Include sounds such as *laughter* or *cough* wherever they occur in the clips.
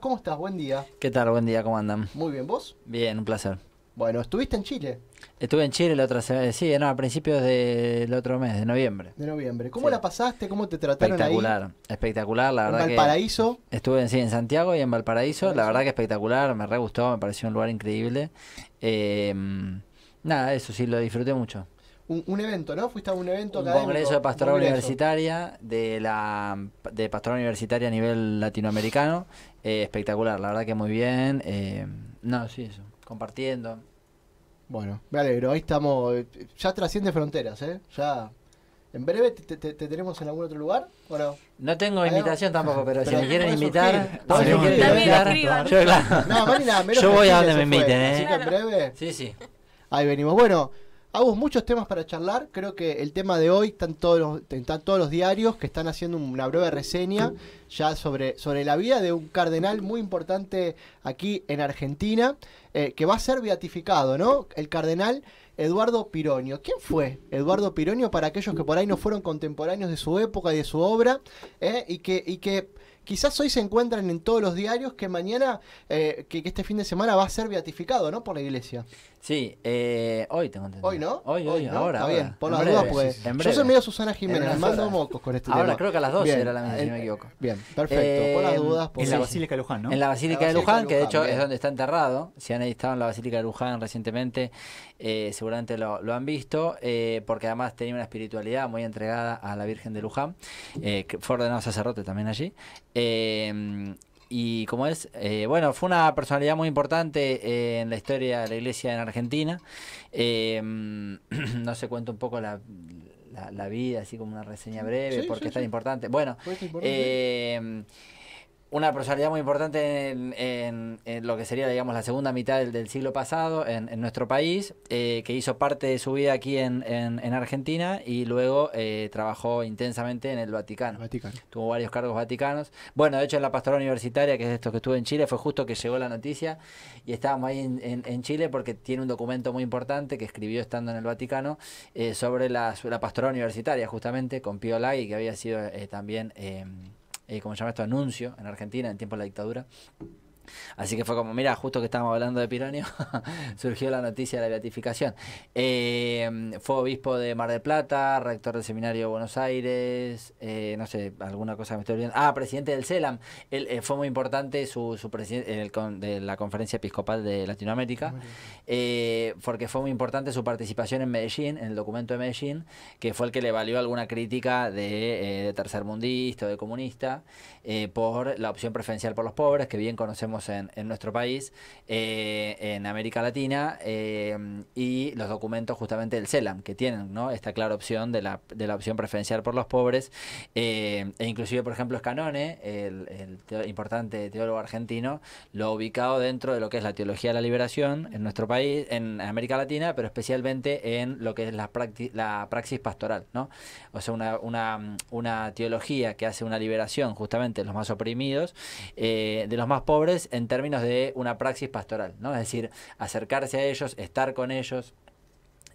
¿cómo estás? Buen día. ¿Qué tal? Buen día, ¿cómo andan? Muy bien, ¿vos? Bien, un placer. Bueno, ¿estuviste en Chile? Estuve en Chile la otra semana, sí, no, a principios del otro mes, de noviembre. De noviembre. ¿Cómo la pasaste? ¿Cómo te trataron espectacular, ahí? Espectacular, la verdad. ¿En Valparaíso? estuve sí, en Santiago y en Valparaíso. La verdad que espectacular, me re gustó, me pareció un lugar increíble. Eh, nada, eso sí, lo disfruté mucho un, evento, ¿no? Fuiste a un evento. Un congreso de pastoral universitaria, de la de pastoral universitaria a nivel latinoamericano. Eh, espectacular, la verdad que muy bien. Eh, no, sí, eso. Compartiendo. Bueno, me alegro. Ahí estamos. Ya trasciende fronteras, ¿eh? Ya. ¿En breve te, tenemos en algún otro lugar? Bueno. no? tengo invitación tampoco, pero, si me quieren invitar, no, si yo, no, yo voy a donde me inviten. ¿eh? Así que en breve. Sí, sí. Ahí venimos. Bueno, Hago muchos temas para charlar. Creo que el tema de hoy están todos los, todos los diarios que están haciendo una breve reseña ya sobre, sobre la vida de un cardenal muy importante aquí en Argentina, eh, que va a ser beatificado, ¿no? El cardenal Eduardo Pironio. ¿Quién fue Eduardo Pironio para aquellos que por ahí no fueron contemporáneos de su época y de su obra? ¿eh? y que, y que quizás hoy se encuentran en todos los diarios que mañana, eh, que, que, este fin de semana va a ser beatificado, ¿no? Por la iglesia. Sí, eh, hoy tengo entendido. Hoy, ¿no? Hoy, hoy, ahora. Está bien, pon las dudas, pues. Yo soy medio Susana Jiménez, mando mocos con este ahora, tema. Ahora creo que a las 12 era la misma, si no me equivoco. Bien, perfecto. pon las eh, dudas, pues. En la Basílica de Luján, ¿no? En la Basílica, de, Luján, que de hecho es donde está enterrado. Si han estado en la Basílica de Luján recientemente, eh, seguramente lo, lo, han visto, eh, porque además tenía una espiritualidad muy entregada a la Virgen de Luján. Eh, que fue ordenado sacerdote también allí y como es, eh, bueno, fue una personalidad muy importante eh, en la historia de la iglesia en Argentina. Eh, *clears throat* no se cuenta un poco la, la, vida, así como una reseña breve, porque es tan importante. Bueno, pues una personalidad muy importante en, lo que sería, digamos, la segunda mitad del, siglo pasado en, nuestro país, eh, que hizo parte de su vida aquí en, Argentina y luego eh, trabajó intensamente en el Vaticano. Tuvo varios cargos vaticanos. Bueno, de hecho, en la pastora universitaria, que es esto que estuve en Chile, fue justo que llegó la noticia y estábamos ahí en, Chile porque tiene un documento muy importante que escribió estando en el Vaticano eh, sobre la, la universitaria, justamente, con Pío Lagui, que había sido también eh, como se llama esto, anuncio en Argentina en tiempos de la dictadura. Así que fue como, mira, justo que estábamos hablando de Piranio, *laughs* surgió la noticia de la beatificación. Em, fue obispo de Mar del Plata, rector del Seminario de Buenos Aires, eh, no sé, alguna cosa me estoy olvidando. Ah, presidente del CELAM. Él, eh, fue muy importante su, su presidente con, de la Conferencia Episcopal de Latinoamérica, eh, porque fue muy importante su participación en Medellín, en el documento de Medellín, que fue el que le valió alguna crítica de, de tercermundista o de comunista por la opción preferencial por los pobres, que bien conocemos en, nuestro país, eh, en América Latina, eh, y los documentos justamente del CELAM, que tienen esta clara opción de la, de la opción preferencial por los pobres, eh, e inclusive, por ejemplo, Scanone, el, importante teólogo argentino, lo ha ubicado dentro de lo que es la teología de la liberación en nuestro país, en América Latina, pero especialmente en lo que es la, la praxis pastoral, ¿no? O sea, una, teología que hace una liberación justamente de los más oprimidos, de los más pobres en términos de una praxis pastoral, ¿no? Es decir, acercarse a ellos, estar con ellos,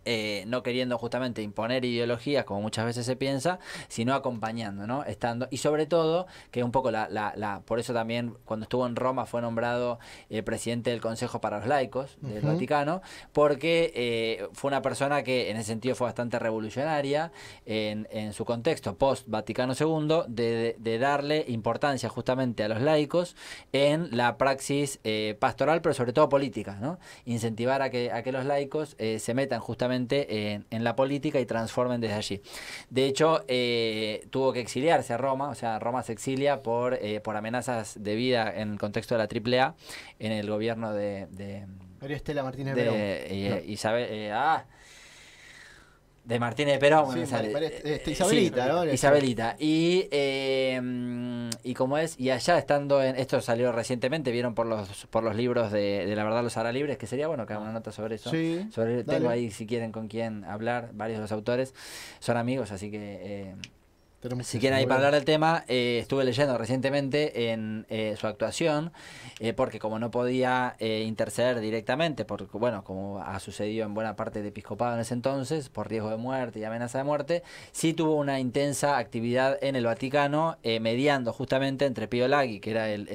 eh, no queriendo justamente imponer ideologías como muchas veces se piensa, sino acompañando, ¿no? Estando, y sobre todo, que un poco la, la, por eso también cuando estuvo en Roma fue nombrado eh, presidente del Consejo para los Laicos del Vaticano, porque eh, fue una persona que en ese sentido fue bastante revolucionaria en, su contexto post-Vaticano II, de, darle importancia justamente a los laicos en la praxis pastoral, pero sobre todo política, ¿no? Incentivar a que, a que los laicos se metan justamente en, la política y transformen desde allí. De hecho, eh, tuvo que exiliarse a Roma, o sea, Roma se exilia por, eh, por amenazas de vida en el contexto de la AAA, en el gobierno de... de Estela Martínez de, eh, Isabel, ah, de Martínez de Perón, sale, Isabelita, Isabelita. Y, eh, y como es, y allá estando en, esto salió recientemente, vieron por los por los libros de, La Verdad los hará libres, que sería bueno que haga una nota sobre eso. Sí, sobre, tengo ahí si quieren con quién hablar, varios de los autores son amigos, así que eh, si quieren ahí para hablar del tema, eh, estuve leyendo recientemente en eh, su actuación, eh, porque como no podía interceder directamente, porque bueno, como ha sucedido en buena parte de episcopado en ese entonces, por riesgo de muerte y amenaza de muerte, sí tuvo una intensa actividad en el Vaticano, mediando justamente entre Pío Lagui, que era el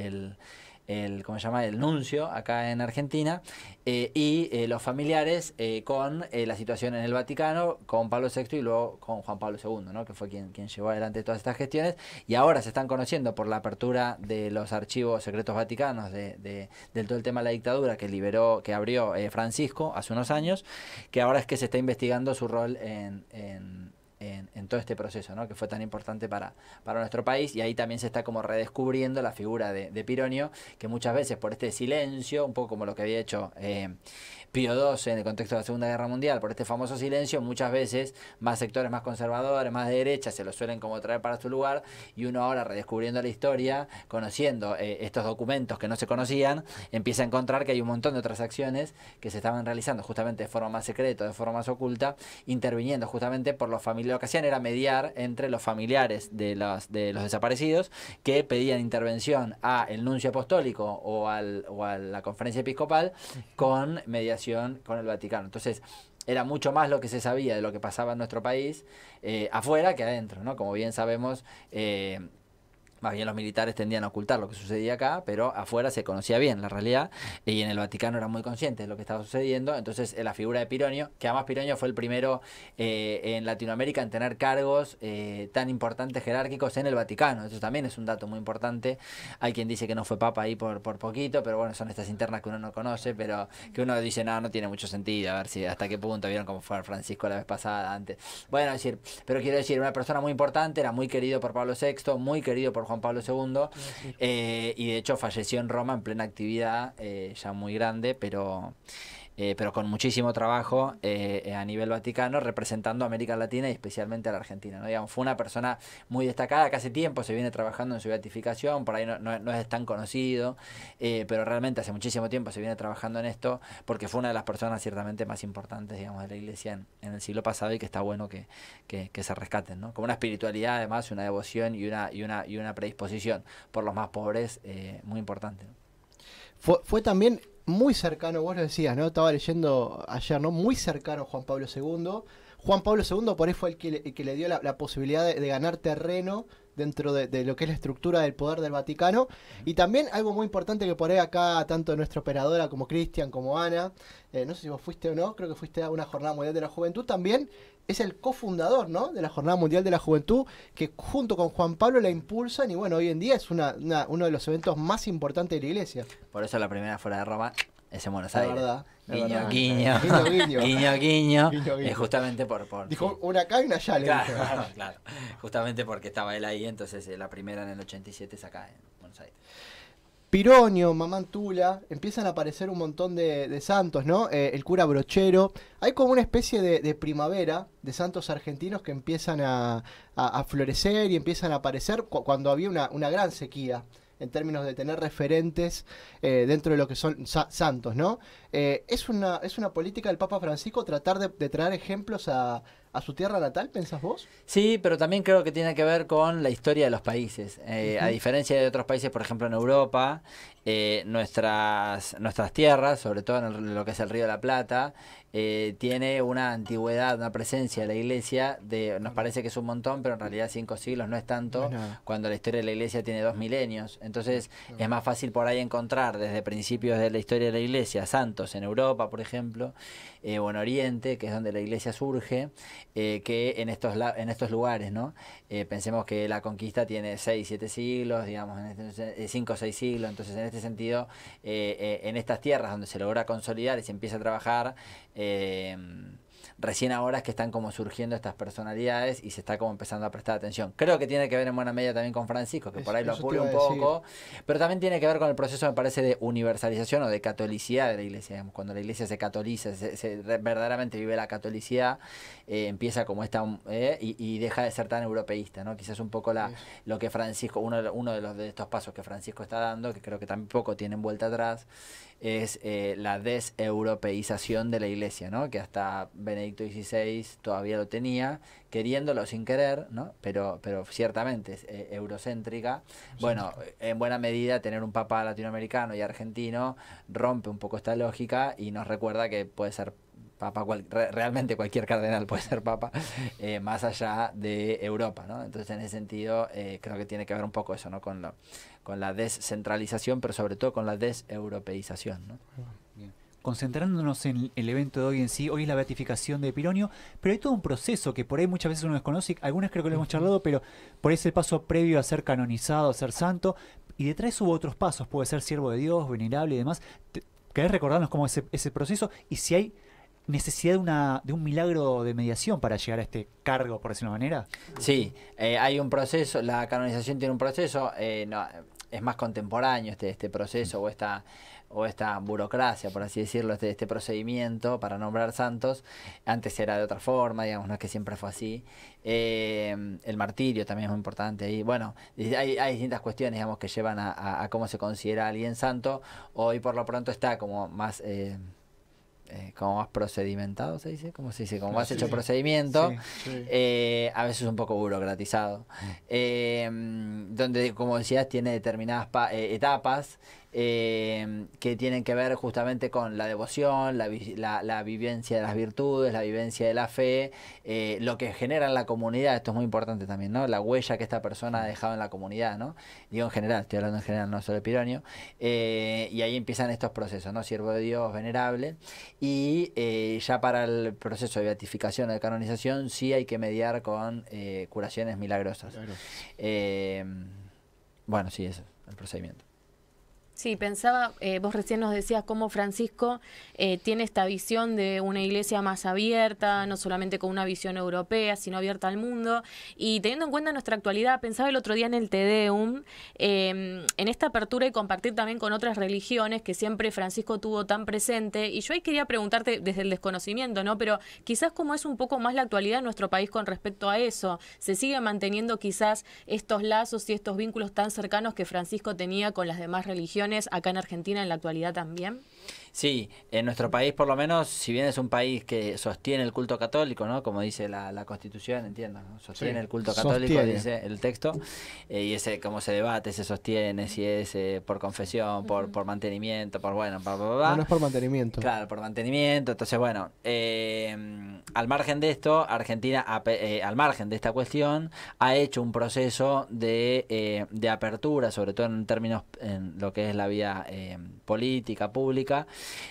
el, ¿cómo se llama? El nuncio acá en Argentina, eh, y eh, los familiares eh, con la situación en el Vaticano, con Pablo VI y luego con Juan Pablo II, ¿no? que fue quien, quien llevó adelante todas estas gestiones, y ahora se están conociendo por la apertura de los archivos secretos vaticanos de, de, del todo el tema de la dictadura que liberó, que abrió Francisco hace unos años, que ahora es que se está investigando su rol en en, todo este proceso, ¿no? que fue tan importante para, para nuestro país. Y ahí también se está como redescubriendo la figura de, de Pironio, que muchas veces por este silencio, un poco como lo que había hecho eh, Pío XII en el contexto de la Segunda Guerra Mundial, por este famoso silencio, muchas veces más sectores más conservadores, más de derecha, se lo suelen como traer para su lugar y uno ahora redescubriendo la historia, conociendo eh, estos documentos que no se conocían, empieza a encontrar que hay un montón de otras acciones que se estaban realizando justamente de forma más secreta, de forma más oculta, interviniendo justamente por los familiares. Lo que hacían era mediar entre los familiares de los, de los desaparecidos que pedían intervención a el nuncio apostólico o, al, o a la conferencia episcopal con mediación con el Vaticano. Entonces, era mucho más lo que se sabía de lo que pasaba en nuestro país eh, afuera que adentro, ¿no? Como bien sabemos, eh, más bien los militares tendían a ocultar lo que sucedía acá, pero afuera se conocía bien la realidad y en el Vaticano eran muy conscientes de lo que estaba sucediendo. Entonces, eh, la figura de Pironio, que además Pironio fue el primero eh, en Latinoamérica en tener cargos eh, tan importantes jerárquicos en el Vaticano. Eso también es un dato muy importante. Hay quien dice que no fue papa ahí por, por poquito, pero bueno, son estas internas que uno no conoce, pero que uno dice, no, no tiene mucho sentido, a ver si hasta qué punto vieron cómo fue Francisco la vez pasada antes. Bueno, decir, pero quiero decir, una persona muy importante, era muy querido por Pablo VI, muy querido por Juan Pablo II, ah, eh, y de hecho falleció en Roma en plena actividad, eh, ya muy grande, pero eh, pero con muchísimo trabajo eh, a nivel vaticano, representando a América Latina y especialmente a la Argentina. Digamos, fue una persona muy destacada que hace tiempo se viene trabajando en su beatificación, por ahí no, es tan conocido, eh, pero realmente hace muchísimo tiempo se viene trabajando en esto, porque fue una de las personas ciertamente más importantes digamos, de la iglesia en, el siglo pasado y que está bueno que, se rescaten, ¿no? como una espiritualidad además, una devoción y una, y una, y una predisposición por los más pobres muy importante. Fue, fue también muy cercano, vos lo decías, ¿no? Estaba leyendo ayer, ¿no? Muy cercano Juan Pablo II. Juan Pablo II por ahí fue el que le, dio la, posibilidad de, ganar terreno dentro de, lo que es la estructura del poder del Vaticano. Y también algo muy importante que por ahí acá, tanto nuestra operadora como Cristian, como Ana, eh, no sé si vos fuiste o no, creo que fuiste a una jornada mundial de la juventud, también es el cofundador ¿no? de la Jornada Mundial de la Juventud, que junto con Juan Pablo la impulsan y bueno, hoy en día es una, uno de los eventos más importantes de la iglesia. Por eso la primera fuera de Roma es en Buenos Aires. La verdad, guiño, guiño, guiño, *laughs* guiño, justamente por, Dijo una caña y le claro, *laughs* Claro, Justamente porque estaba él ahí, entonces eh, la primera en el 87 es acá en Buenos Aires. Pironio, Mamantula, empiezan a aparecer un montón de, santos, ¿no? Eh, el cura brochero. Hay como una especie de, primavera de santos argentinos que empiezan a, florecer y empiezan a aparecer cuando había una, gran sequía en términos de tener referentes eh, dentro de lo que son santos, ¿no? Eh, es, una, es una política del Papa Francisco tratar de traer ejemplos a, a su tierra natal, pensás vos? Sí, pero también creo que tiene que ver con la historia de los países. Eh, a diferencia de otros países, por ejemplo en Europa, eh, nuestras, nuestras tierras, sobre todo en lo que es el Río de la Plata, eh, tiene una antigüedad, una presencia de la iglesia, de, nos parece que es un montón, pero en realidad cinco siglos no es tanto, cuando la historia de la iglesia tiene dos milenios. Entonces es más fácil por ahí encontrar desde principios de la historia de la iglesia, santos en Europa, por ejemplo, o en Oriente, que es donde la iglesia surge, eh, que en estos, en estos lugares, ¿no? Eh, pensemos que la conquista tiene seis, siete siglos, digamos, en 5 este, eh, o seis siglos, entonces en este sentido, en estas tierras donde se logra consolidar y se empieza a trabajar, recién ahora es que están como surgiendo estas personalidades y se está como empezando a prestar atención. Creo que tiene que ver en buena medida también con Francisco, que por ahí lo apura un poco, pero también tiene que ver con el proceso, me parece, de universalización o de catolicidad de la iglesia. cuando la iglesia se catoliza, se, verdaderamente vive la catolicidad, eh, empieza como esta eh, y, deja de ser tan europeísta, ¿no? Quizás un poco la, lo que Francisco, uno, uno de, los, de estos pasos que Francisco está dando, que creo que tampoco tienen vuelta atrás, es eh, la deseuropeización de la iglesia, ¿no? que hasta Benedicto XVI todavía lo tenía, queriéndolo sin querer, ¿no? pero, pero ciertamente es eh, eurocéntrica. Bueno, en buena medida tener un papa latinoamericano y argentino rompe un poco esta lógica y nos recuerda que puede ser papa realmente cualquier cardenal puede ser papa, eh, más allá de Europa, ¿no? Entonces, en ese sentido, eh, creo que tiene que ver un poco eso, ¿no? Con, la descentralización, pero sobre todo con la deseuropeización, ¿no? Concentrándonos en el evento de hoy en sí, hoy es la beatificación de Pironio, pero hay todo un proceso que por ahí muchas veces uno desconoce, algunas creo que lo hemos charlado, pero por ahí es el paso previo a ser canonizado, a ser santo, y detrás hubo otros pasos, puede ser siervo de Dios, venerable y demás. ¿Querés recordarnos cómo es ese, ese proceso y si hay necesidad de, una, de un milagro de mediación para llegar a este cargo, por decirlo manera? Sí, eh, hay un proceso, la canonización tiene un proceso, eh, es más contemporáneo este, este proceso o esta o esta burocracia, por así decirlo, este, este procedimiento para nombrar santos, antes era de otra forma, digamos, no es que siempre fue así. Eh, el martirio también es muy importante. Y bueno, hay, distintas cuestiones, digamos, que llevan a, cómo se considera a alguien santo. Hoy por lo pronto está como más eh, como más procedimentado, se dice, como se dice, como más hecho procedimiento, eh, a veces un poco burocratizado, eh, donde, como decías, tiene determinadas eh, etapas Em, que tienen que ver justamente con la devoción, la, vivencia de las virtudes, la vivencia de la fe, eh, lo que genera en la comunidad, esto es muy importante también, ¿no? La huella que esta persona ha dejado en la comunidad, ¿no? Digo en general, estoy hablando en general, no solo de Pironio, eh, y ahí empiezan estos procesos, ¿no? Siervo de Dios, venerable, y eh, ya para el proceso de beatificación o de canonización sí hay que mediar con curaciones milagrosas. Em, bueno, sí, es el procedimiento. Sí, pensaba, eh, vos recién nos decías cómo Francisco eh, tiene esta visión de una iglesia más abierta, no solamente con una visión europea, sino abierta al mundo. Y teniendo en cuenta nuestra actualidad, pensaba el otro día en el Tedeum, em, en esta apertura y compartir también con otras religiones que siempre Francisco tuvo tan presente. Y yo ahí quería preguntarte desde el desconocimiento, ¿no? Pero quizás cómo es un poco más la actualidad en nuestro país con respecto a eso. ¿Se sigue manteniendo quizás estos lazos y estos vínculos tan cercanos que Francisco tenía con las demás religiones? acá en Argentina en la actualidad también? Sí, en nuestro país por lo menos, si bien es un país que sostiene el culto católico, ¿no? Como dice la, Constitución, entiendo, Sostiene el culto católico, dice el texto, eh, y ese cómo se debate, se sostiene, si es eh, por confesión, por, mantenimiento, por bueno, No, es por mantenimiento. Claro, por mantenimiento. Entonces, bueno, eh, al margen de esto, Argentina, al margen de esta cuestión, ha hecho un proceso de, de apertura, sobre todo en términos en lo que es la vía política, pública,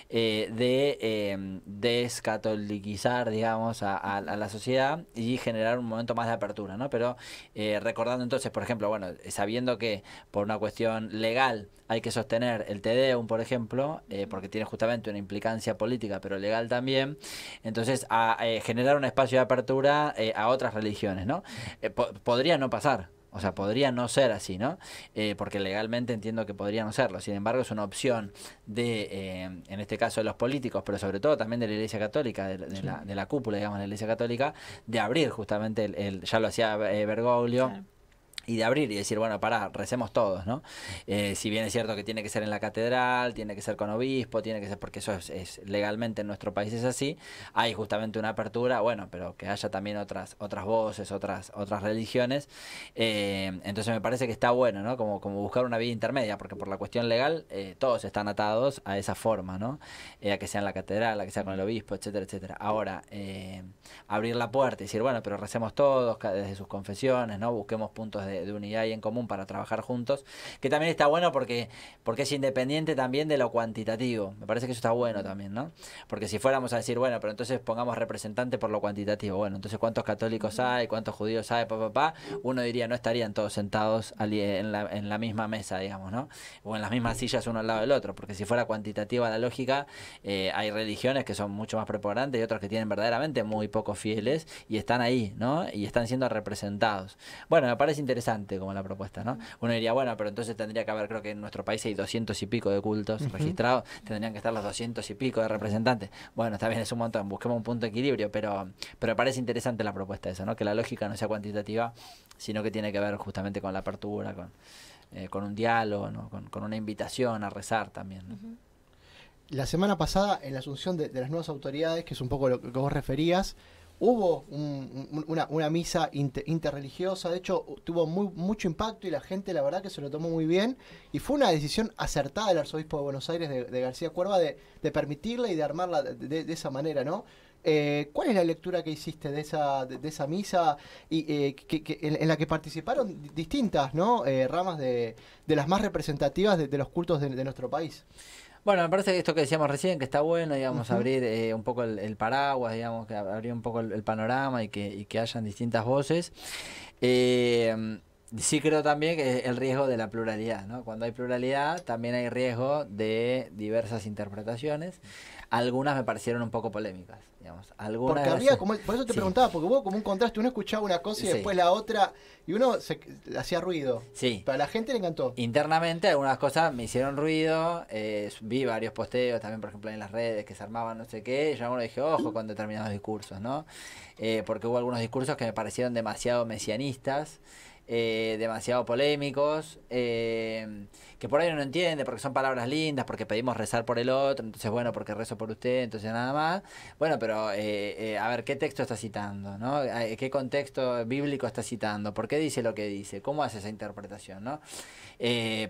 eh, de eh, descatoliquizar, digamos, a, la sociedad y generar un momento más de apertura, ¿no? Pero eh, recordando entonces, por ejemplo, bueno, sabiendo que por una cuestión legal hay que sostener el Tedeum, por ejemplo, eh, porque tiene justamente una implicancia política, pero legal también, entonces generar un espacio de apertura a otras religiones, ¿no? podría no pasar o sea, podría no ser así, ¿no? Eh, porque legalmente entiendo que podría no serlo. Sin embargo, es una opción de, eh, en este caso, de los políticos, pero sobre todo también de la Iglesia Católica, de, la, cúpula, digamos, de la Iglesia Católica, de abrir justamente el, ya lo hacía eh, Bergoglio y de abrir y decir, bueno, pará, recemos todos, ¿no? Eh, si bien es cierto que tiene que ser en la catedral, tiene que ser con obispo, tiene que ser, porque eso es, legalmente en nuestro país es así, hay justamente una apertura, bueno, pero que haya también otras, otras voces, otras, otras religiones. Eh, entonces me parece que está bueno, ¿no? Como, como buscar una vida intermedia, porque por la cuestión legal eh, todos están atados a esa forma, ¿no? a que sea en la catedral, a que sea con el obispo, etcétera, etcétera. Ahora, abrir la puerta y decir, bueno, pero recemos todos, desde sus confesiones, ¿no? Busquemos puntos de de, unidad y en común para trabajar juntos, que también está bueno porque, porque es independiente también de lo cuantitativo. Me parece que eso está bueno también, ¿no? Porque si fuéramos a decir, bueno, pero entonces pongamos representante por lo cuantitativo, bueno, entonces cuántos católicos hay, cuántos judíos hay, papá, papá, uno diría, no estarían todos sentados en la, en la misma mesa, digamos, ¿no? O en las mismas sillas uno al lado del otro, porque si fuera cuantitativa la lógica, eh, hay religiones que son mucho más preponderantes y otras que tienen verdaderamente muy pocos fieles y están ahí, ¿no? Y están siendo representados. Bueno, me parece interesante interesante como la propuesta, ¿no? Uno diría, bueno, pero entonces tendría que haber, creo que en nuestro país hay 200 y pico de cultos registrados, tendrían que estar los 200 y pico de representantes. Bueno, está bien, es un montón, busquemos un punto de equilibrio, pero, pero parece interesante la propuesta esa, ¿no? Que la lógica no sea cuantitativa, sino que tiene que ver justamente con la apertura, con, eh, un diálogo, ¿no? con, una invitación a rezar también. La semana pasada, en la asunción de, las nuevas autoridades, que es un poco lo que vos referías, hubo una, misa interreligiosa, de hecho tuvo muy, mucho impacto y la gente la verdad que se lo tomó muy bien y fue una decisión acertada del arzobispo de Buenos Aires, de, García Cuerva, de, permitirla y de armarla de, esa manera, ¿no? Eh, ¿Cuál es la lectura que hiciste de esa, de, esa misa y, eh, en, la que participaron distintas eh, ramas de, las más representativas de, los cultos de nuestro país? Bueno, me parece que esto que decíamos recién, que está bueno, digamos, eh, abrir un poco el, paraguas, digamos, que abrir un poco el, panorama y que, hayan distintas voces. Eh, sí creo también que el riesgo de la pluralidad, ¿no? Cuando hay pluralidad también hay riesgo de diversas interpretaciones. Algunas me parecieron un poco polémicas porque había como, por eso te preguntaba, porque hubo como un contraste, uno escuchaba una cosa y después la otra, y uno se, hacía ruido. Sí. Pero la gente le encantó. Internamente algunas cosas me hicieron ruido, eh, vi varios posteos también, por ejemplo, en las redes que se armaban no sé qué, yo uno dije, ojo con determinados discursos, ¿no? Eh, porque hubo algunos discursos que me parecieron demasiado mesianistas. Eh, demasiado polémicos, eh, que por ahí uno entiende porque son palabras lindas, porque pedimos rezar por el otro, entonces bueno, porque rezo por usted, entonces nada más. Bueno, pero eh, a ver, ¿qué texto está citando? ¿no? Ah, ¿Qué contexto bíblico está citando? ¿Por qué dice lo que dice? ¿Cómo hace esa interpretación? ¿no?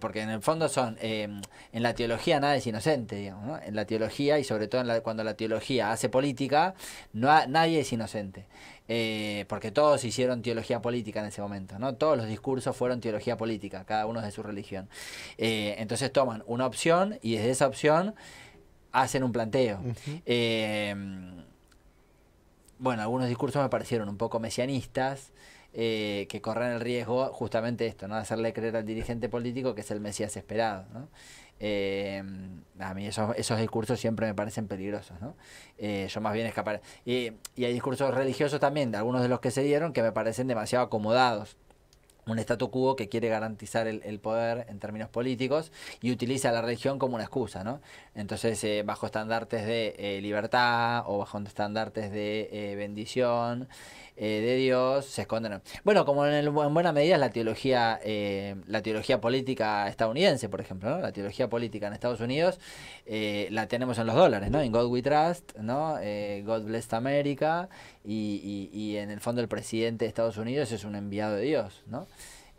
porque en el fondo son, en la teología nada es inocente, digamos, en la teología y sobre todo cuando la teología hace política, no nadie es inocente. Eh, porque todos hicieron teología política en ese momento, ¿no? Todos los discursos fueron teología política, cada uno de su religión. Eh, entonces toman una opción y desde esa opción hacen un planteo. Eh, bueno, algunos discursos me parecieron un poco mesianistas. que corren el riesgo justamente esto, ¿no? Hacerle creer al dirigente político que es el Mesías esperado, ¿no? Eh, a mí esos, discursos siempre me parecen peligrosos, ¿no? Eh, yo más bien escapar. Y, y hay discursos religiosos también, de algunos de los que se dieron, que me parecen demasiado acomodados un statu quo que quiere garantizar el, poder en términos políticos y utiliza la religión como una excusa, ¿no? Entonces, eh, bajo estandartes de eh, libertad o bajo estandartes de eh, bendición de Dios, se esconden. Bueno, como en, en buena medida es la teología, la teología política estadounidense, por ejemplo, La teología política en Estados Unidos la tenemos en los dólares, ¿no? en God We Trust, ¿no? God Bless America y, en el fondo el presidente de Estados Unidos es un enviado de Dios, ¿no?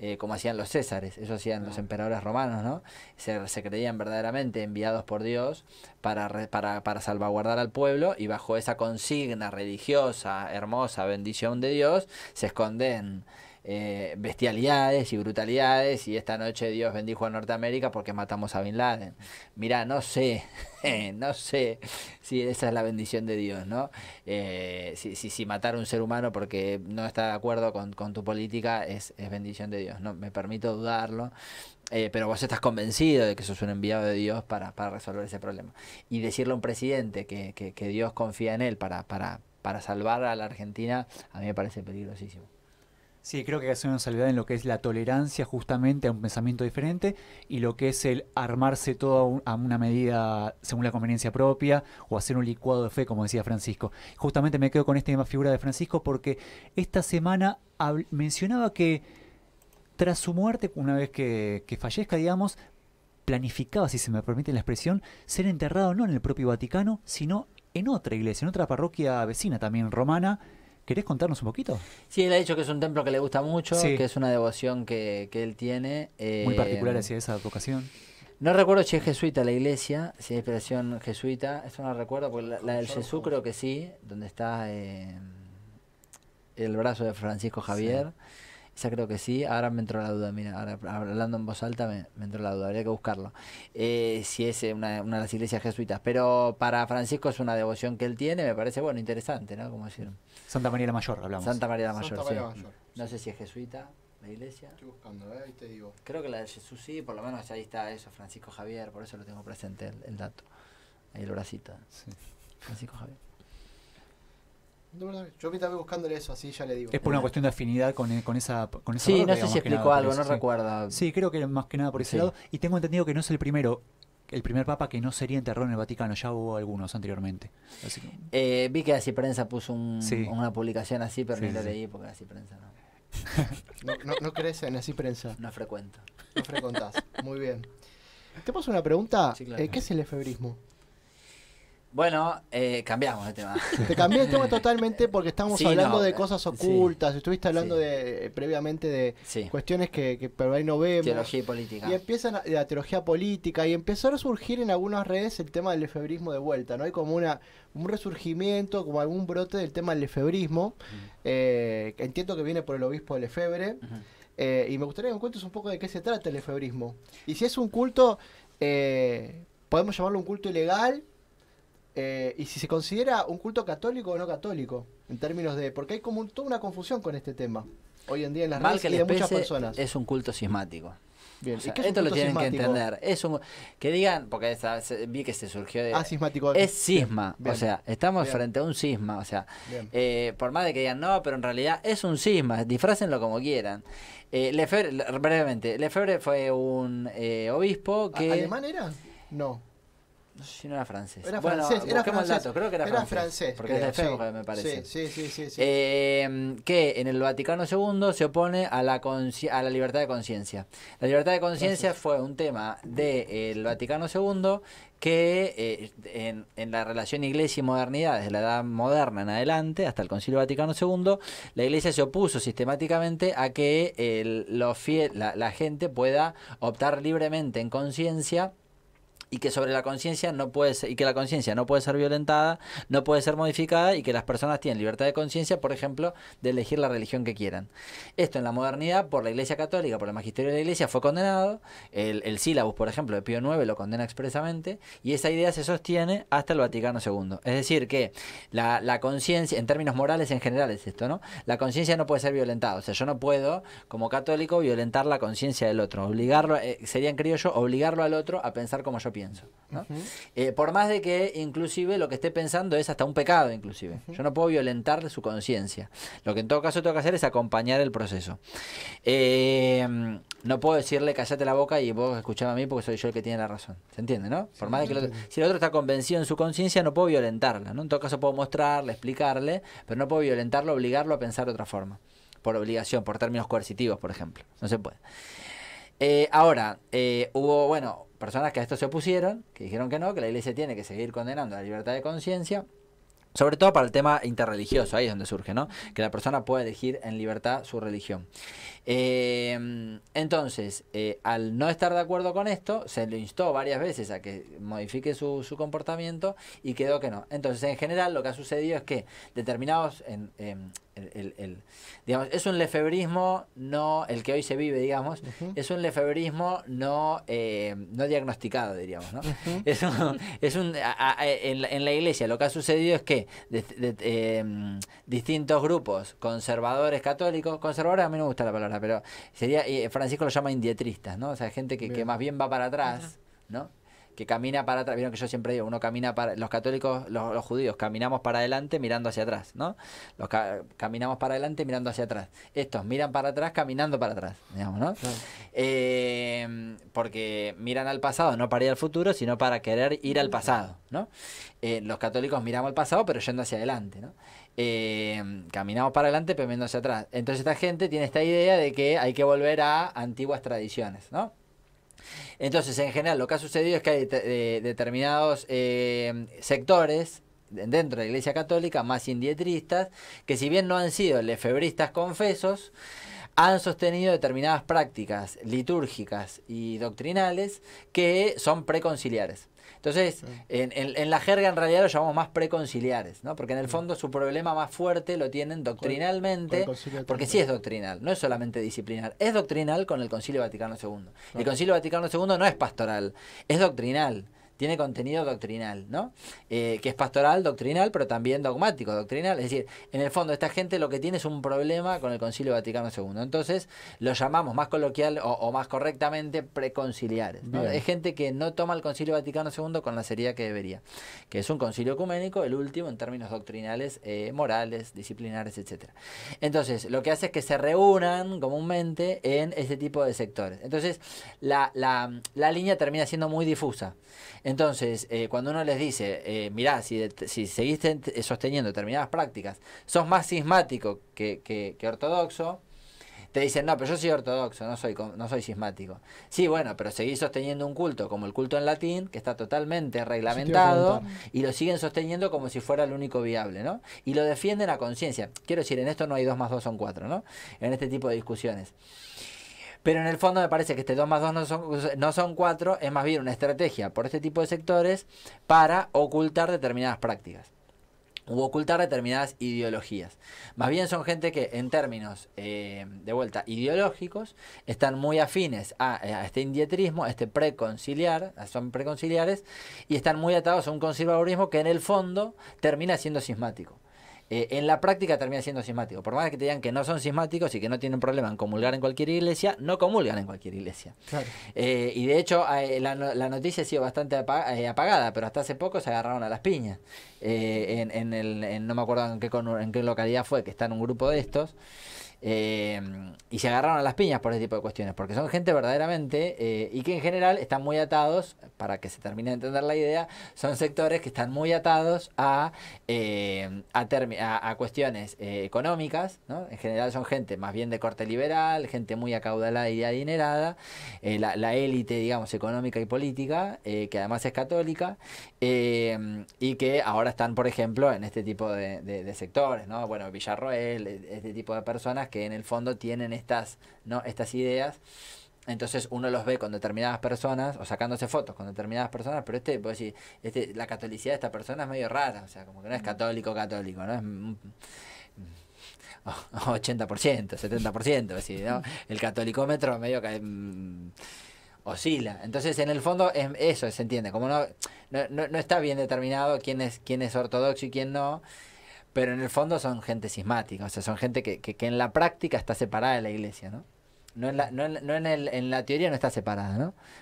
Eh, como hacían los césares, eso hacían los ah. emperadores romanos, ¿no? Se, creían verdaderamente enviados por Dios para, para, para, salvaguardar al pueblo y bajo esa consigna religiosa, hermosa, bendición de Dios, se esconden eh, bestialidades y brutalidades y esta noche Dios bendijo a Norteamérica porque matamos a Bin Laden. Mira, no sé, *laughs* no sé si esa es la bendición de Dios, ¿no? Eh, si, si, matar a un ser humano porque no está de acuerdo con, tu política es, bendición de Dios, no me permito dudarlo. Eh, pero vos estás convencido de que sos un enviado de Dios para, resolver ese problema. Y decirle a un presidente que, que, que Dios confía en él para, para, para salvar a la Argentina, a mí me parece peligrosísimo. Sí, creo que hay una salvedad en lo que es la tolerancia justamente a un pensamiento diferente y lo que es el armarse todo a, una medida según la conveniencia propia o hacer un licuado de fe, como decía Francisco. Justamente me quedo con esta misma figura de Francisco porque esta semana mencionaba que tras su muerte, una vez que, que fallezca, digamos, planificaba, si se me permite la expresión, ser enterrado no en el propio Vaticano, sino en otra iglesia, en otra parroquia vecina también romana, ¿Querés contarnos un poquito? Sí, él ha dicho que es un templo que le gusta mucho, que es una devoción que, que él tiene. Eh, Muy particular hacia esa vocación. No recuerdo si es jesuita la iglesia, si es inspiración jesuita, eso no recuerdo, porque la, del Jesús creo que sí, donde está eh, el brazo de Francisco Javier. Ya creo que sí. Ahora me entró la duda. Mira, ahora hablando en voz alta me, entró la duda. Habría que buscarlo. Eh, si es eh, una, una, de las iglesias jesuitas. Pero para Francisco es una devoción que él tiene. Me parece, bueno, interesante, ¿no? Como decir. Santa María la Mayor, hablamos. Santa María la Mayor, No sé si es jesuita la iglesia. Eh, creo que la de Jesús sí, por lo menos ahí está eso, Francisco Javier. Por eso lo tengo presente el, dato. Ahí el bracito. Francisco Javier. Yo estaba buscando eso, así ya le digo. Es por una cuestión de afinidad con, eh, esa con Sí, no sé si explicó algo, no recuerda Sí, creo que más que nada por ese lado. Y tengo entendido que no es el primero, el primer papa que no sería enterrado en el Vaticano, ya hubo algunos anteriormente. Eh, vi que así prensa puso una publicación así, pero ni la leí porque así prensa *laughs* no. No, crees en así prensa. No frecuento. No frecuentas. Muy bien. Te paso una pregunta. Eh, ¿Qué es el efebrismo? Bueno, eh, cambiamos de tema. *laughs* Te cambié el tema totalmente porque estamos hablando de cosas ocultas. Estuviste hablando de eh, previamente de cuestiones que, que ahí no vemos. Teología y política. Y empiezan la teología política y empezó a surgir en algunas redes el tema del efebrismo de vuelta. No hay como una un resurgimiento, como algún brote del tema del efebrismo. Eh, entiendo que viene por el obispo del efebre. y me gustaría que me cuentes un poco de qué se trata el efebrismo. Y si es un culto, podemos llamarlo un culto ilegal eh, y si se considera un culto católico o no católico, en términos de. Porque hay como toda una confusión con este tema hoy en día en las redes y de muchas personas. Es un culto sismático. esto lo tienen que entender. Es que digan, porque vi que se surgió de. Ah, es sisma. o sea, estamos frente a un sisma. O sea, eh, por más de que digan no, pero en realidad es un sisma. Disfrácenlo como quieran. Eh, brevemente, Lefebvre fue un eh, obispo que. ¿Alemán era? No. No sé si no era francés. Era francés, era creo que era, era francés, Porque me parece. Sí, sí, sí. Em, que en el Vaticano II se opone a la, a la libertad de conciencia. La libertad de conciencia fue un tema del eh, Vaticano II que eh, en, la relación iglesia y modernidad, desde la edad moderna en adelante, hasta el Concilio Vaticano II, la iglesia se opuso sistemáticamente a que los la gente pueda optar libremente en conciencia y que sobre la conciencia no puede ser, y que la conciencia no puede ser violentada, no puede ser modificada y que las personas tienen libertad de conciencia, por ejemplo, de elegir la religión que quieran. Esto en la modernidad por la Iglesia Católica, por el magisterio de la Iglesia fue condenado, el, sílabus, por ejemplo, de Pío IX lo condena expresamente y esa idea se sostiene hasta el Vaticano II. Es decir, que la, conciencia, en términos morales en general es esto, ¿no? La conciencia no puede ser violentada, o sea, yo no puedo, como católico, violentar la conciencia del otro, obligarlo, eh, sería en yo obligarlo al otro a pensar como yo pienso. Eh, por más de que inclusive lo que esté pensando es hasta un pecado, inclusive. Yo no puedo violentar su conciencia. Lo que en todo caso tengo que hacer es acompañar el proceso. Eh, no puedo decirle callate la boca y vos escuchame a mí porque soy yo el que tiene la razón. ¿Se entiende, no? Por más de que si el otro está convencido en su conciencia, no puedo violentarla. ¿no? En todo caso puedo mostrarle, explicarle, pero no puedo violentarlo, obligarlo a pensar de otra forma. Por obligación, por términos coercitivos, por ejemplo. No se puede. Eh, ahora, eh, hubo, bueno, personas que a esto se opusieron, que dijeron que no, que la iglesia tiene que seguir condenando la libertad de conciencia. Sobre todo para el tema interreligioso, ahí es donde surge, ¿no? Que la persona pueda elegir en libertad su religión. Em, entonces, eh, al no estar de acuerdo con esto, se le instó varias veces a que modifique su, comportamiento y quedó que no. Entonces, en general, lo que ha sucedido es que determinados, en, el, digamos, es un lefebrismo, no el que hoy se vive, digamos, es un lefebrismo no, eh, no diagnosticado, diríamos. ¿no? *laughs* Es un, en, la iglesia lo que ha sucedido es que em, distintos grupos, conservadores católicos, conservadores a mí no me gusta la palabra, pero sería, eh, Francisco lo llama indietristas, ¿no? O sea, gente que, más bien va para atrás, ¿no? que camina para atrás. Vieron que yo siempre digo, uno camina para. Los católicos, los, judíos, caminamos para adelante mirando hacia atrás, ¿no? Los caminamos para adelante mirando hacia atrás. Estos miran para atrás caminando para atrás, digamos, ¿no? Eh, porque miran al pasado, no para ir al futuro, sino para querer ir al pasado, ¿no? Eh, los católicos miramos al pasado, pero yendo hacia adelante, ¿no? Em, caminamos para adelante pero hacia atrás. Entonces esta gente tiene esta idea de que hay que volver a antiguas tradiciones, ¿no? Entonces, en general, lo que ha sucedido es que hay determinados em, sectores dentro de la Iglesia Católica, más indietristas, que si bien no han sido lefebristas confesos, han sostenido determinadas prácticas litúrgicas y doctrinales que son preconciliares. Entonces, en, la jerga en realidad lo llamamos más preconciliares, ¿no? Porque en el fondo su problema más fuerte lo tienen doctrinalmente, porque sí es doctrinal, no es solamente disciplinar, es doctrinal con el Concilio Vaticano II. El Concilio Vaticano II no es pastoral, es doctrinal tiene contenido doctrinal, ¿no? Eh, que es pastoral, doctrinal, pero también dogmático, doctrinal. Es decir, en el fondo, esta gente lo que tiene es un problema con el Concilio Vaticano II. Entonces, lo llamamos más coloquial o, más correctamente preconciliares. Es gente que no toma el Concilio Vaticano II con la seriedad que debería, que es un concilio ecuménico, el último en términos doctrinales, eh, morales, disciplinares, etcétera. Entonces, lo que hace es que se reúnan comúnmente en ese tipo de sectores. Entonces, la, la línea termina siendo muy difusa. Entonces, eh, cuando uno les dice, eh, mirá, si, si seguís eh, sosteniendo determinadas prácticas, sos más sismático que, ortodoxo, te dicen, no, pero yo soy ortodoxo, no soy, no soy sismático. Sí, bueno, pero seguís sosteniendo un culto como el culto en latín, que está totalmente reglamentado, y lo siguen sosteniendo como si fuera el único viable, ¿no? Y lo defienden a conciencia. Quiero decir, en esto no hay dos más dos son cuatro, ¿no? En este tipo de discusiones. Pero en el fondo me parece que este 2 más 2 no son, no son 4, es más bien una estrategia por este tipo de sectores para ocultar determinadas prácticas u ocultar determinadas ideologías. Más bien son gente que en términos eh, de vuelta ideológicos están muy afines a, eh, a, este indietrismo, a este preconciliar, son preconciliares y están muy atados a un conservadurismo que en el fondo termina siendo sismático. Eh, en la práctica termina siendo cismático. Por más que te digan que no son cismáticos y que no tienen problema en comulgar en cualquier iglesia, no comulgan en cualquier iglesia. Eh, y de hecho, eh, la, noticia ha sido bastante apagada, pero hasta hace poco se agarraron a las piñas. En, el, no me acuerdo en qué, en qué localidad fue, que está en un grupo de estos. Em, y se agarraron a las piñas por ese tipo de cuestiones, porque son gente verdaderamente, eh, y que en general están muy atados, para que se termine de entender la idea, son sectores que están muy atados a, em, a, cuestiones eh, económicas, En general son gente más bien de corte liberal, gente muy acaudalada y adinerada, eh, la, élite, digamos, económica y política, que además es católica, em, y que ahora están, por ejemplo, en este tipo de, de sectores, ¿no? Bueno, Villarroel, e, este tipo de personas que en el fondo tienen estas, ¿no? estas ideas. Entonces uno los ve con determinadas personas o sacándose fotos con determinadas personas, pero este, pues, este la catolicidad de esta persona es medio rara, o sea, como que no es mm. católico, católico, ¿no? Es 80%, 70%, *laughs* así, mm. El catolicómetro medio mm, oscila. Entonces, en el fondo, eso se entiende, como no, no, no, está bien determinado quién es, quién es ortodoxo y quién no pero en el fondo son gente sismática, o sea, son gente que, que, en la práctica está separada de la iglesia, ¿no? No, en la, no, en, la, teoría no está separada,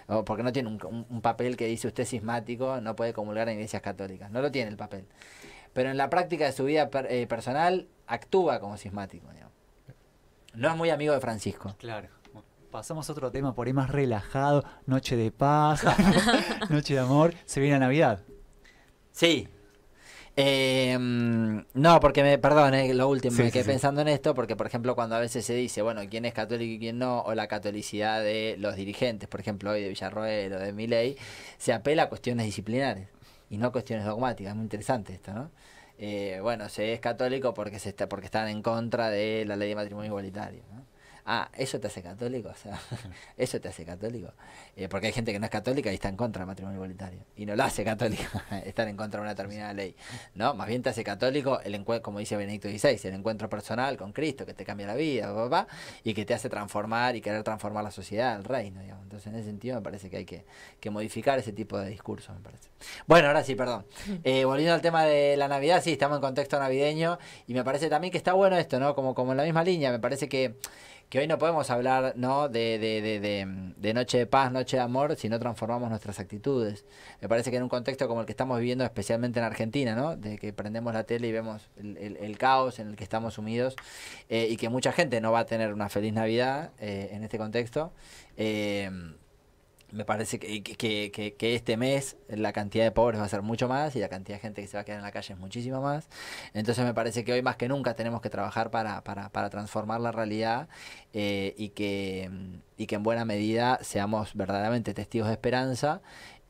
¿no? porque no tiene un, papel que dice usted sismático, no puede comulgar en iglesias católicas, no lo tiene el papel. Pero en la práctica de su vida eh, personal actúa como sismático, digamos. No es muy amigo de Francisco. Claro. Pasamos a otro tema por ahí más relajado, noche de paz, *laughs* noche de amor, se viene a Navidad. Sí, eh, no, porque me, perdón, eh, lo último, que me quedé pensando en esto, porque por ejemplo cuando a veces se dice, bueno, quién es católico y quién no, o la catolicidad de los dirigentes, por ejemplo hoy de Villarroel o de Miley, se apela a cuestiones disciplinares y no a cuestiones dogmáticas, es muy interesante esto, ¿no? Eh, bueno, se es católico porque, se está, porque están en contra de la ley de matrimonio igualitario, ¿no? ah, eso te hace católico, o sea, *laughs* eso te hace católico. Eh, porque hay gente que no es católica y está en contra del matrimonio igualitario. Y no lo hace católico, *laughs* estar en contra de una determinada ley. ¿no? Más bien te hace católico, el como dice Benedicto XVI, el encuentro personal con Cristo, que te cambia la vida, y que te hace transformar y querer transformar la sociedad, el reino. Entonces, en ese sentido, me parece que hay que, modificar ese tipo de discurso. me parece. Bueno, ahora sí, perdón. *laughs* Eh, volviendo al tema de la Navidad, sí, estamos en contexto navideño y me parece también que está bueno esto, ¿no? Como, como en la misma línea, me parece que que hoy no podemos hablar ¿no? De, de, de, de, noche de paz, noche de amor, si no transformamos nuestras actitudes. Me parece que en un contexto como el que estamos viviendo, especialmente en Argentina, ¿no? de que prendemos la tele y vemos el, caos en el que estamos sumidos eh, y que mucha gente no va a tener una feliz Navidad eh, en este contexto. Eh, me parece que, este mes la cantidad de pobres va a ser mucho más y la cantidad de gente que se va a quedar en la calle es muchísima más. Entonces me parece que hoy más que nunca tenemos que trabajar para, transformar la realidad eh, y, que, y que en buena medida seamos verdaderamente testigos de esperanza.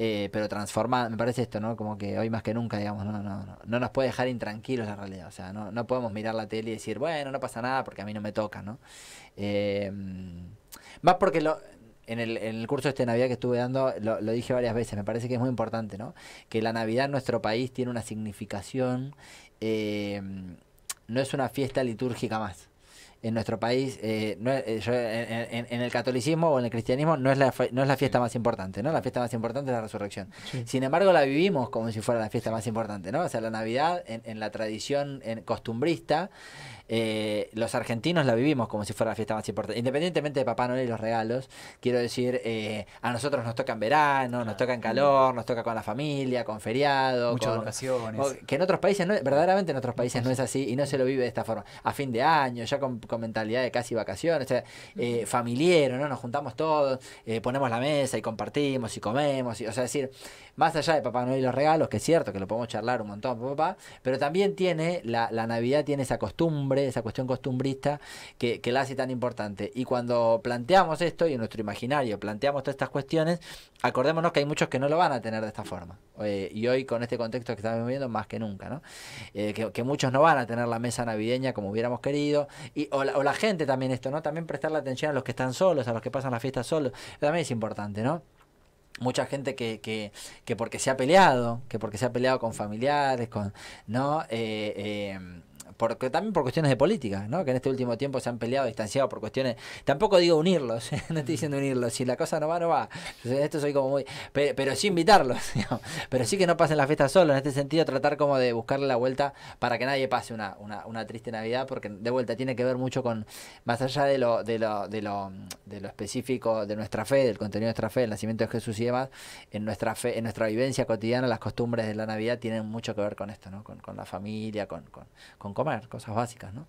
Eh, pero transformar me parece esto, ¿no? Como que hoy más que nunca, digamos, no, no, no, no nos puede dejar intranquilos la realidad, o sea, no, podemos mirar la tele y decir, bueno, no pasa nada porque a mí no me toca, ¿no? Eh, más porque lo, en el, en el curso este Navidad que estuve dando, lo, dije varias veces, me parece que es muy importante, ¿no? Que la Navidad en nuestro país tiene una significación, eh, no es una fiesta litúrgica más. En nuestro país, eh, no eh, en, el catolicismo o en el cristianismo no es la, no es la fiesta más importante, ¿no? La fiesta más importante es la resurrección. Sin embargo, la vivimos como si fuera la fiesta más importante, ¿no? O sea, la Navidad en, en la tradición costumbrista eh, los argentinos la vivimos como si fuera la fiesta más importante. Independientemente de Papá Noel y los regalos, quiero decir, eh, a nosotros nos toca en verano, nos toca en calor, nos toca con la familia, con feriado. Muchas con, vacaciones. Que en otros países, no, verdaderamente en otros países no es así y no se lo vive de esta forma. A fin de año, ya con, mentalidad de casi vacaciones, o sea, eh, ¿no? Nos juntamos todos, eh, ponemos la mesa y compartimos y comemos. o sea, decir, más allá de Papá Noel y los regalos, que es cierto que lo podemos charlar un montón, papá, pero también tiene, la, la Navidad tiene esa costumbre esa cuestión costumbrista que, la hace tan importante. Y cuando planteamos esto, y en nuestro imaginario planteamos todas estas cuestiones, acordémonos que hay muchos que no lo van a tener de esta forma. Eh, y hoy con este contexto que estamos viviendo, más que nunca, ¿no? Eh, que, muchos no van a tener la mesa navideña como hubiéramos querido. Y, o la, gente también esto, ¿no? También prestar la atención a los que están solos, a los que pasan las fiestas solos. También es importante, ¿no? mucha gente que, porque se ha peleado, que porque se ha peleado con familiares, con, ¿no? Eh, porque también por cuestiones de política, ¿no? que en este último tiempo se han peleado, distanciado por cuestiones. Tampoco digo unirlos, *laughs* no estoy diciendo unirlos, si la cosa no va, no va. Esto soy como muy. Pero, sí invitarlos, *laughs* pero sí que no pasen las fiestas solos, en este sentido, tratar como de buscarle la vuelta para que nadie pase una, triste Navidad, porque de vuelta tiene que ver mucho con, más allá de lo, de lo, de lo, de lo específico de nuestra fe, del contenido de nuestra fe, el nacimiento de Jesús y demás, en nuestra fe, en nuestra vivencia cotidiana, las costumbres de la Navidad tienen mucho que ver con esto, ¿no? con, la familia, con, con, con cosas básicas, ¿no?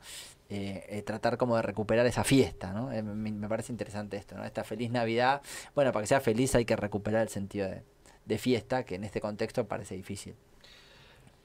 Eh, eh, tratar como de recuperar esa fiesta, ¿no? Eh, me, parece interesante esto, ¿no? Esta feliz Navidad, bueno, para que sea feliz hay que recuperar el sentido de, fiesta, que en este contexto parece difícil.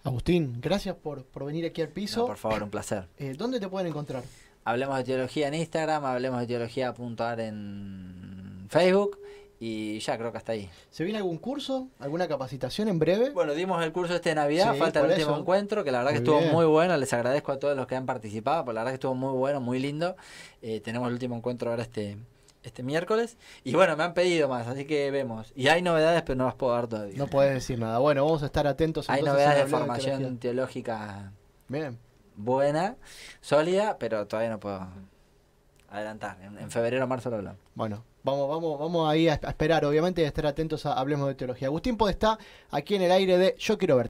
Agustín, gracias por, venir aquí al piso. por favor, un placer. ¿Dónde te pueden encontrar? Hablemos de Teología en Instagram, hablemos de teología.ar en Facebook y ya creo que hasta ahí. ¿Se viene algún curso? ¿Alguna capacitación en breve? Bueno, dimos el curso este de Navidad, falta el último encuentro, que la verdad que estuvo muy bueno. Les agradezco a todos los que han participado, porque la verdad que estuvo muy bueno, muy lindo. Eh, tenemos el último encuentro ahora este, este miércoles. Y bueno, me han pedido más, así que vemos. Y hay novedades, pero no las puedo dar todavía. No puedes decir nada. Bueno, vamos a estar atentos. Hay novedades de formación teológica. Bien. Buena, sólida, pero todavía no puedo adelantar. En, en febrero o marzo lo hablamos. Bueno, Vamos, vamos, vamos ahí a, esperar, obviamente, y a estar atentos a Hablemos de Teología. Agustín Podestá, aquí en el aire de Yo Quiero Ver.